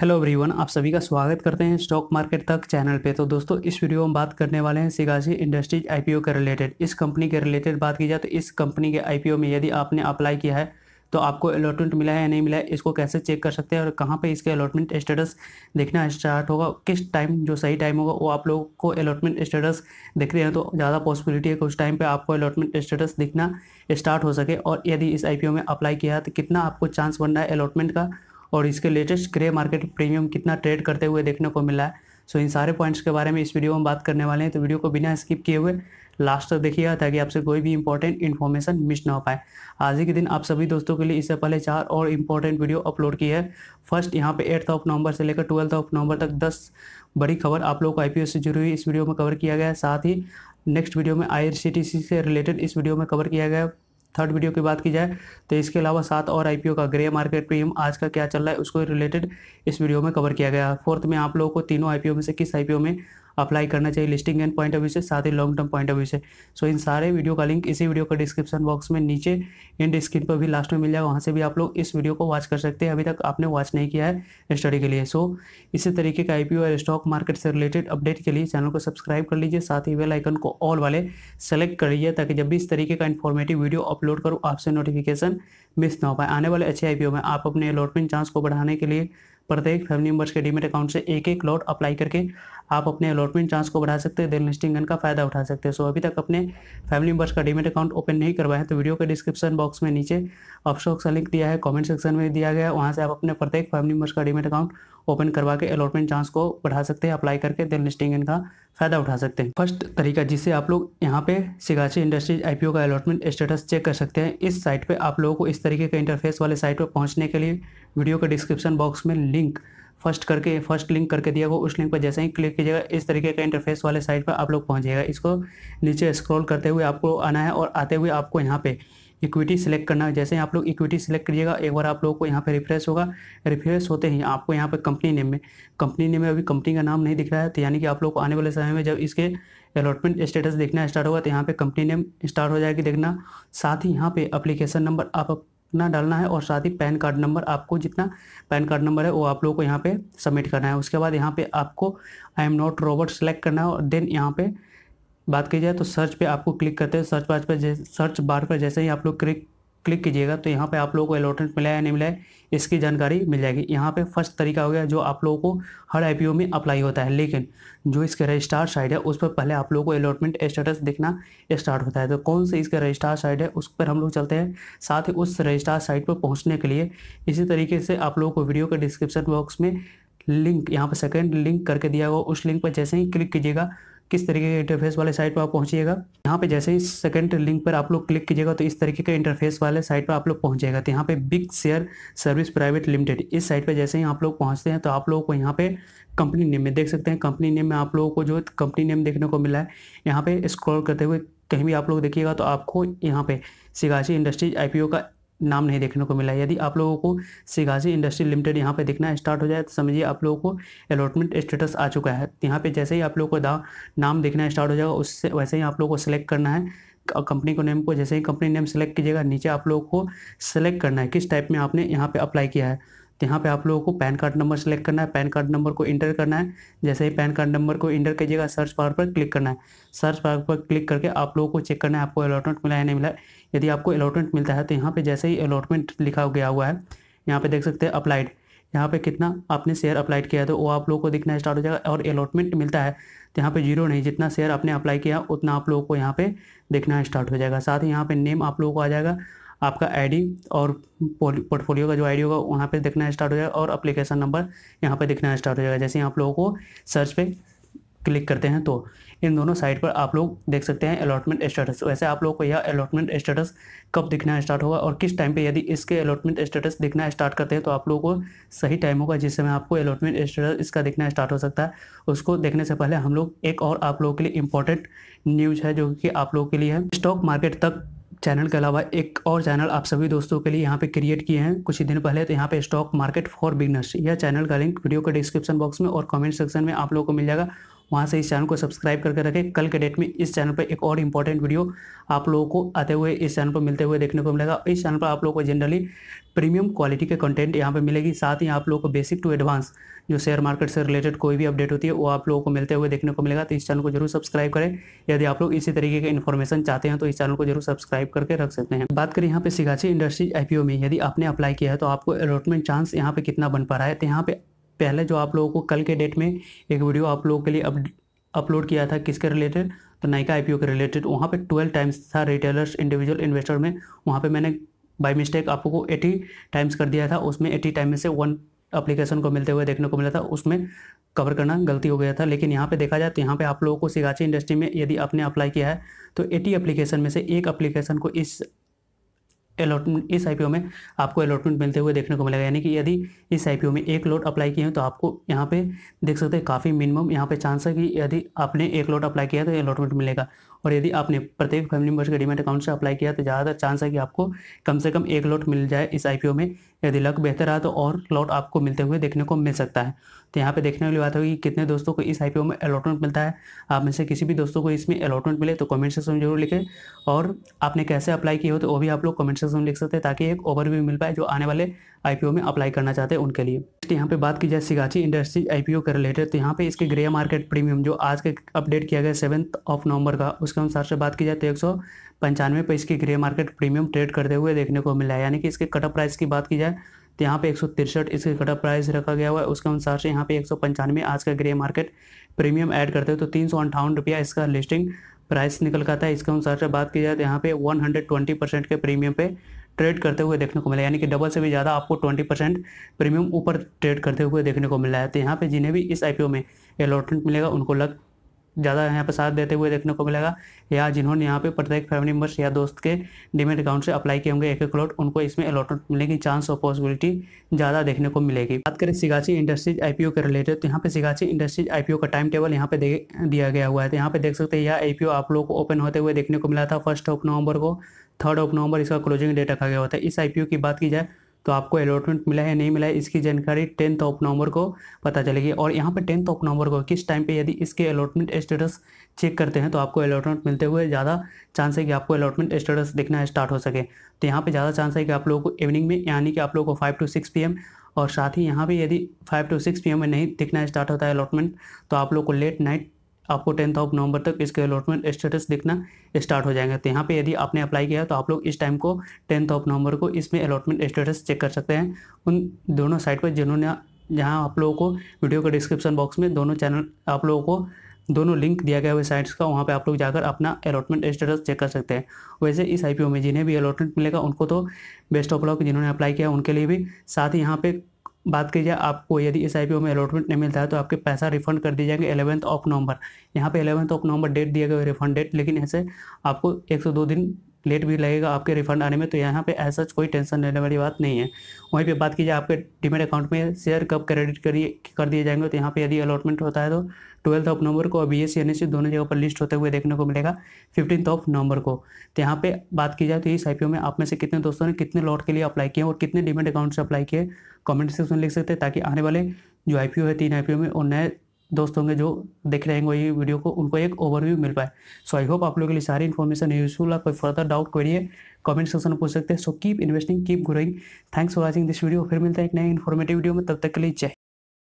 hello everyone आप सभी का स्वागत करते हैं स्टॉक मार्केट तक चैनल पे तो दोस्तों इस वीडियो में बात करने वाले हैं सिगाजी इंडस्ट्रीज आईपीओ के रिलेटेड इस कंपनी के रिलेटेड बात की जाए तो इस कंपनी के आईपीओ में यदि आपने अप्लाई किया है तो आपको अलॉटमेंट मिला है या नहीं मिला है इसको कैसे चेक कर सकते हैं और कहाँ पर इसके अलॉटमेंट स्टेटस देखना स्टार्ट होगा किस टाइम जो सही टाइम होगा वो आप लोग को अलॉटमेंट स्टेटस दिख रहे हैं तो ज़्यादा पॉसिबिलिटी है कि उस टाइम पे आपको अलॉटमेंट स्टेटस दिखना स्टार्ट हो सके और यदि इस आई में अप्लाई किया है तो कितना आपको चांस बन रहा है अलॉटमेंट का और इसके लेटेस्ट ग्रे मार्केट प्रीमियम कितना ट्रेड करते हुए देखने को मिला है सो इन सारे पॉइंट्स के बारे में इस वीडियो में बात करने वाले हैं तो वीडियो को बिना स्किप किए हुए लास्ट तक देखिएगा ताकि आपसे कोई भी इंपॉर्टेंट इन्फॉर्मेशन मिस ना हो पाए आज ही के दिन आप सभी दोस्तों के लिए इससे पहले चार और इम्पोर्टेंट वीडियो अपलोड की है फर्स्ट यहाँ पे एट्थ ऑफ नवंबर से लेकर ट्वेल्थ ऑफ नवंबर तक दस बड़ी खबर आप लोग को आई से जुड़ी हुई इस वीडियो में कवर किया गया है साथ ही नेक्स्ट वीडियो में आई से रिलेटेड इस वीडियो में कवर किया गया थर्ड वीडियो की बात की जाए तो इसके अलावा सात और आईपीओ का ग्रे मार्केट प्रीमियम आज का क्या चल रहा है उसको रिलेटेड इस वीडियो में कवर किया गया फोर्थ में आप लोगों को तीनों आईपीओ में से किस आईपीओ में अप्लाई करना चाहिए listing and point of view से साथ ही long term point of view से सो इन सारे वीडियो का लिंक इसी वीडियो का डिस्क्रिप्शन बॉक्स में नीचे एंड स्क्रीन पर भी लास्ट में मिल जाएगा वहाँ से भी आप लोग इस वीडियो को वॉच कर सकते हैं अभी तक आपने वॉच नहीं किया है स्टडी के लिए सो इसी तरीके का आई और स्टॉक मार्केट से रिलेटेड अपडेट के लिए चैनल को सब्सक्राइब कर लीजिए साथ ही वेलाइकन को ऑल वाले सेलेक्ट कर लीजिए ताकि जब भी इस तरीके का इन्फॉर्मेटिव वीडियो अपलोड करूँ आपसे नोटिफिकेशन मिस ना हो पाए आने वाले अच्छे आई में आप अपने अलॉटमेंट चांस को बढ़ाने के लिए प्रत्येक फैमिली मेंबर्स के डीमेट अकाउंट से एक एक लॉट अप्लाई करके आप अपने अलॉटमेंट चांस को बढ़ा सकते हैं देन लिस्टिंग गन का फायदा उठा सकते हैं सो अभी तक अपने फैमिली मेंबर्स का डीमेट अकाउंट ओपन नहीं करवाया है तो वीडियो के डिस्क्रिप्शन बॉक्स में नीचे ऑप्शन का लिंक दिया है कॉमेंट सेक्शन में दिया गया है वहाँ से आप अपने प्रत्येक फैमिली मेंबर्स का डीमेट अकाउंट ओपन करवा के अलॉटमेंट चांस को बढ़ा सकते हैं अप्लाई करके देन लिस्टिंग गन का फ़ायदा उठा सकते हैं फर्स्ट तरीका जिससे आप लोग यहाँ पे सिगाची इंडस्ट्रीज आईपीओ का अलॉटमेंट स्टेटस चेक कर सकते हैं इस साइट पे आप लोगों को इस तरीके के इंटरफेस वाले साइट पर पहुँचने के लिए वीडियो के डिस्क्रिप्शन बॉक्स में लिंक फर्स्ट करके फर्स्ट लिंक करके दिया गया उस लिंक पर जैसे ही क्लिक कीजिएगा इस तरीके का इंटरफेस वाले साइट पर आप लोग पहुँचिएगा इसको नीचे स्क्रॉल करते हुए आपको आना है और आते हुए आपको यहाँ पर इक्विटी सेलेक्ट करना है जैसे आप लोग इक्विटी सेलेक्ट करिएगा एक बार आप लोग को यहाँ पे रिफ्रेश होगा रिफ्रेश होते ही आपको यहाँ पे कंपनी नेम में कंपनी नेम में अभी कंपनी का नाम नहीं दिख रहा है तो यानी कि आप लोग को आने वाले समय में जब इसके अलॉटमेंट स्टेटस देखना स्टार्ट होगा तो यहाँ पर कंपनी नेम स्टार्ट हो जाएगी देखना साथ ही यहाँ पर अप्लीकेशन नंबर आप अपना डालना है और साथ ही पैन कार्ड नंबर आपको जितना पैन कार्ड नंबर है वो आप लोगों को यहाँ पे सबमिट करना है उसके बाद यहाँ पर आपको I am not robot select करना है और देन यहाँ पे बात की जाए तो सर्च पे आपको क्लिक करते हैं सर्च बार पर सर्च बार पर जैसे ही आप लोग क्लिक क्लिक कीजिएगा तो यहाँ पे आप लोगों को अलॉटमेंट मिला है या नहीं मिला है इसकी जानकारी मिल जाएगी यहाँ पे फर्स्ट तरीका हो गया जो आप लोगों को हर आई में अप्लाई होता है लेकिन जो इसका रजिस्टार साइड है उस पर पहले आप लोगों को अलॉटमेंट स्टेटस देखना स्टार्ट होता है तो कौन से इसका रजिस्टार साइड है उस पर हम लोग चलते हैं साथ ही उस रजिस्टार साइट पर पहुँचने के लिए इसी तरीके से आप लोगों को वीडियो के डिस्क्रिप्शन बॉक्स में लिंक यहाँ पर सेकेंड लिंक करके दिया हुआ उस लिंक पर जैसे ही क्लिक कीजिएगा किस तरीके के इंटरफेस वाले साइट पर आप पहुंचिएगा यहाँ पे जैसे ही सेकंड लिंक पर आप लोग क्लिक कीजिएगा तो इस तरीके के इंटरफेस वाले साइट पर आप लोग जाएगा तो यहाँ पे big share service private limited इस साइट पर जैसे ही आप लोग पहुंचते हैं तो आप लोगों को यहाँ पे कंपनी नेम में देख सकते हैं कंपनी नेम में आप लोगों को जो कंपनी नेम देखने को मिला है यहाँ पे स्क्रॉल करते हुए कहीं भी आप लोग देखिएगा तो आपको यहाँ पे सिगाची इंडस्ट्रीज आईपीओ का नाम नहीं देखने को मिला यदि आप लोगों को सिगाजी इंडस्ट्री लिमिटेड यहाँ पे देखना स्टार्ट हो जाए तो समझिए आप लोगों को अलॉटमेंट स्टेटस आ चुका है यहाँ पे जैसे ही आप लोगों को दा नाम देखना स्टार्ट हो जाएगा उससे वैसे ही आप लोगों को सिलेक्ट करना है कंपनी को नेम को जैसे ही कंपनी नेम सेलेक्ट कीजिएगा नीचे आप लोगों को सेलेक्ट करना है किस टाइप में आपने यहाँ पे अप्लाई किया है तो यहाँ पे आप लोगों को पैन कार्ड नंबर सेलेक्ट करना है पैन कार्ड नंबर को इंटर करना है जैसे ही पैन कार्ड नंबर को इंटर कीजिएगा सर्च बार पर क्लिक करना है सर्च बार पर क्लिक करके आप लोगों को चेक करना है आपको अलॉटमेंट मिला है नहीं मिला यदि आपको अलॉटमेंट मिलता है तो यहाँ पर जैसे ही अलॉटमेंट लिखा गया हुआ है यहाँ पर देख सकते हैं अप्लाइड यहाँ पे कितना आपने शेयर अप्लाइड किया है तो वो आप लोगों को दिखना स्टार्ट हो जाएगा और अलॉटमेंट मिलता है तो यहाँ पे जीरो नहीं जितना शेयर आपने अप्लाई किया उतना आप लोगों को यहाँ पे देखना स्टार्ट हो जाएगा साथ ही यहाँ पे नेम आप लोगों को आ जाएगा आपका आईडी और पोर्टफोलियो का जो आईडी होगा वहाँ पे दिखना स्टार्ट हो जाएगा और अप्लीकेशन नंबर यहाँ पे दिखना स्टार्ट हो जाएगा जैसे आप लोगों को सर्च पे क्लिक करते हैं तो इन दोनों साइट पर आप लोग देख सकते हैं अलॉटमेंट स्टेटस वैसे आप लोग को यह अलॉटमेंट स्टेटस कब दिखना स्टार्ट होगा और किस टाइम पे यदि इसके अलॉटमेंट स्टेटस दिखना स्टार्ट करते हैं तो आप लोगों को सही टाइम होगा जिस समय आपको अलॉटमेंट स्टेटस इसका दिखना स्टार्ट हो सकता है उसको देखने से पहले हम लोग एक और आप लोगों के लिए इंपॉर्टेंट न्यूज है जो कि आप लोगों के लिए है स्टॉक मार्केट तक चैनल के अलावा एक और चैनल आप सभी दोस्तों के लिए यहाँ पे क्रिएट किए हैं कुछ ही दिन पहले तो यहाँ पे स्टॉक मार्केट फॉर बिगनर्स यह चैनल का लिंक वीडियो के डिस्क्रिप्शन बॉक्स में और कमेंट सेक्शन में आप लोगों को मिल जाएगा वहाँ से इस चैनल को सब्सक्राइब करके रखें कल के डेट में इस चैनल पर एक और इंपॉर्टेंट वीडियो आप लोगों को आते हुए इस चैनल पर मिलते हुए देखने को मिलेगा इस चैनल पर आप लोगों को जनरली प्रीमियम क्वालिटी के कंटेंट यहाँ पर मिलेगी साथ ही आप लोगों को बेसिक टू एडवांस जो शेयर मार्केट से रिलेटेड कोई भी अपडेट होती है वो आप लोगों को मिलते हुए देखने को मिलेगा तो इस चैनल को जरूर सब्सक्राइब करें यदि आप लोग इसी तरीके के इन्फॉर्मेशन चाहते हैं तो इस चैनल को जरूर सब्सक्राइब करके रख सकते हैं बात करें यहाँ पे सिगाची इंडस्ट्रीज आईपीओ में यदि आपने अप्लाई किया है तो आपको अलॉटमेंट चांस यहाँ पे कितना बन पा रहा है तो यहाँ पे पहले जो आप लोगों को कल के डेट में एक वीडियो आप लोगों के लिए अपलोड किया था किसके रिलेटेड तो नाइका आईपीओ के रिलेटेड वहाँ पे ट्वेल्व टाइम्स था रिटेलर्स इंडिविजुअल इन्वेस्टर में वहाँ पे मैंने बाय मिस्टेक आपको एटी टाइम्स कर दिया था उसमें एटी टाइम में से वन अप्लीकेशन को मिलते हुए देखने को मिला था उसमें कवर करना गलती हो गया था लेकिन यहाँ पे देखा जाए तो यहाँ पे आप लोगों को सिगाची इंडस्ट्री में यदि आपने अप्लाई किया है तो एटी एप्लीकेशन में से एक अप्लीकेशन को इस अलॉटमेंट इस आईपीओ में आपको अलॉटमेंट मिलते हुए देखने को मिलेगा यानी कि यदि इस आईपीओ में एक लोट अप्लाई किए हैं तो आपको यहाँ पे देख सकते हैं काफ़ी मिनिमम यहाँ पे चांस है कि यदि आपने एक लोट अप्लाई किया तो अलॉटमेंट मिलेगा और यदि आपने प्रत्येक फैमिली मेम्बर्स के डिमेट अकाउंट से अप्लाई किया तो ज़्यादा चांस है कि आपको कम से कम एक लॉट मिल जाए इस आई में यदि लक बेहतर रहा तो और लॉट आपको मिलते हुए देखने को मिल सकता है तो यहाँ पे देखने वाली बात होगी कि कितने दोस्तों को इस आई में अलॉटमेंट मिलता है आप में से किसी भी दोस्तों को इसमें अलॉटमेंट मिले तो कमेंट सेक्शन में जरूर लिखें और आपने कैसे अप्लाई किया हो तो वो भी आप लोग कमेंट सेक्शन में लिख सकते हैं ताकि एक ओवरव्यू मिल पाए जो आने वाले आई में अप्लाई करना चाहते हैं उनके लिए नेक्स्ट यहाँ पे बात की जाए सिगाची इंडस्ट्रीज आईपीओ के रिलेटेड तो यहाँ पे इसके ग्रे मार्केट प्रीमियम जो आज के अपडेट किया गया सेवन्थ ऑफ नवंबर का उसके अनुसार से बात की जाए तो एक सौ पंचानवे पर इसकी ग्रे मार्केट प्रीमियम ट्रेड करते हुए देखने को मिला है यानी कि इसके कटअप प्राइस की बात की जाए तो यहाँ पे एक सौ तिरसठ इसके कटअप प्राइस रखा गया हुआ है उसके अनुसार से यहाँ पे एक सौ पंचानवे आज का ग्रे मार्केट प्रीमियम ऐड करते हुए तो तीन सौ अंठावन रुपया इसका लिस्टिंग प्राइस निकल का था इसके अनुसार से बात की जाए तो यहाँ पे 120 परसेंट के प्रीमियम पे ट्रेड करते हुए देखने को मिला यानी कि डबल से भी ज़्यादा आपको 20 परसेंट प्रीमियम ऊपर ट्रेड करते हुए देखने को मिला है तो यहाँ पे जिन्हें भी इस आईपीओ में अलॉटमेंट मिलेगा उनको लग ज़्यादा यहाँ पे साथ देते हुए देखने को मिलेगा या जिन्होंने यहाँ पे प्रत्येक फैमिली मेम्बर्स या दोस्त के डिमेट अकाउंट से अप्लाई किए होंगे एक एक लोट उनको इसमें अलॉटमेंट मिलने की चांस और पॉसिबिलिटी ज़्यादा देखने को मिलेगी बात करें सिगाची इंडस्ट्रीज आईपीओ के रिलेटेड तो यहाँ पे सिगाची इंडस्ट्रीज आईपीओ का टाइम टेबल यहाँ पे दिया गया हुआ है तो यहाँ पे देख सकते हैं यह आईपीओ आप लोग को ओपन होते हुए देखने को मिला था फर्स्ट ऑफ नवंबर को थर्ड ऑफ नवंबर इसका क्लोजिंग डेट रखा गया होता है इस आईपीओ की बात की जाए तो आपको अलॉटमेंट मिला है नहीं मिला है इसकी जानकारी टेंथ ऑफ नवंबर को पता चलेगी और यहाँ पर टेंथ ऑफ नवंबर को किस टाइम पे यदि इसके अलॉटमेंट स्टेटस चेक करते हैं तो आपको अलॉटमेंट मिलते हुए ज़्यादा चांस है कि आपको अलॉटमेंट स्टेटस दिखना स्टार्ट हो सके तो यहाँ पर ज़्यादा चांस है कि आप लोगों को इवनिंग में यानी कि आप लोगों को फाइव टू सिक्स पी और साथ ही यहाँ पर यदि फाइव टू सिक्स पी में नहीं दिखना स्टार्ट होता है अलॉटमेंट तो आप लोग को लेट नाइट आपको टेंथ ऑफ नवंबर तक इसके अलॉटमेंट स्टेटस दिखना स्टार्ट हो जाएंगे तो यहाँ पे यदि आपने अप्लाई किया है तो आप लोग इस टाइम को टेंथ ऑफ नवंबर को इसमें अलॉटमेंट स्टेटस चेक कर सकते हैं उन दोनों साइट पर जिन्होंने जहाँ आप लोगों को वीडियो के डिस्क्रिप्शन बॉक्स में दोनों चैनल आप लोगों को दोनों लिंक दिया गया हुआ साइट्स का वहाँ पे आप लोग जाकर अपना अलॉटमेंट स्टेटस चेक कर सकते हैं वैसे इस आईपीओ में जिन्हें भी अलॉटमेंट मिलेगा उनको तो बेस्ट ऑफ लॉक जिन्होंने अप्लाई किया उनके लिए भी साथ ही यहाँ पे बात की जाए आपको यदि एस आई पी ओ में अलॉटमेंट नहीं मिलता है तो आपके पैसा रिफंड कर दिए जाएंगे एलेवंथ ऑफ नवंबर यहाँ पे एलेवंथ ऑफ नवंबर डेट दिया गया रिफंड डेट लेकिन ऐसे आपको एक सौ दो दिन लेट भी लगेगा आपके रिफंड आने में तो यहाँ पे ऐसा कोई टेंशन लेने वाली बात नहीं है वहीं पे बात की जाए आपके डिमेट अकाउंट में शेयर कब क्रेडिट करिए कर दिए जाएंगे तो यहाँ पे यदि अलॉटमेंट होता है तो ट्वेल्थ ऑफ नवंबर को और बी एस सी दोनों जगह पर लिस्ट होते हुए देखने को मिलेगा फिफ्टीन ऑफ नवंबर को तो यहाँ पे बात की जाए तो इस आई में आप में से कितने दोस्तों ने कितने लॉट के लिए अप्लाई किए और कितने डिमेट अकाउंट से अप्लाई किए कमेंट सेक्शन लिख सकते हैं ताकि आने वाले जो आई है तीन आई में और नए दोस्त होंगे जो देख रहे होंगे ये वीडियो को उनको एक ओवरव्यू मिल पाए सो आई होप आप लोगों के लिए सारी इन्फॉर्मेशन यूजफुल है कोई फर्दर डाउट क्वेरी है कमेंट सेक्शन में पूछ सकते हैं so keep investing keep growing thanks for watching this video फिर मिलता है एक नए इन्फॉर्मेटिव वीडियो में तब तक के लिए जय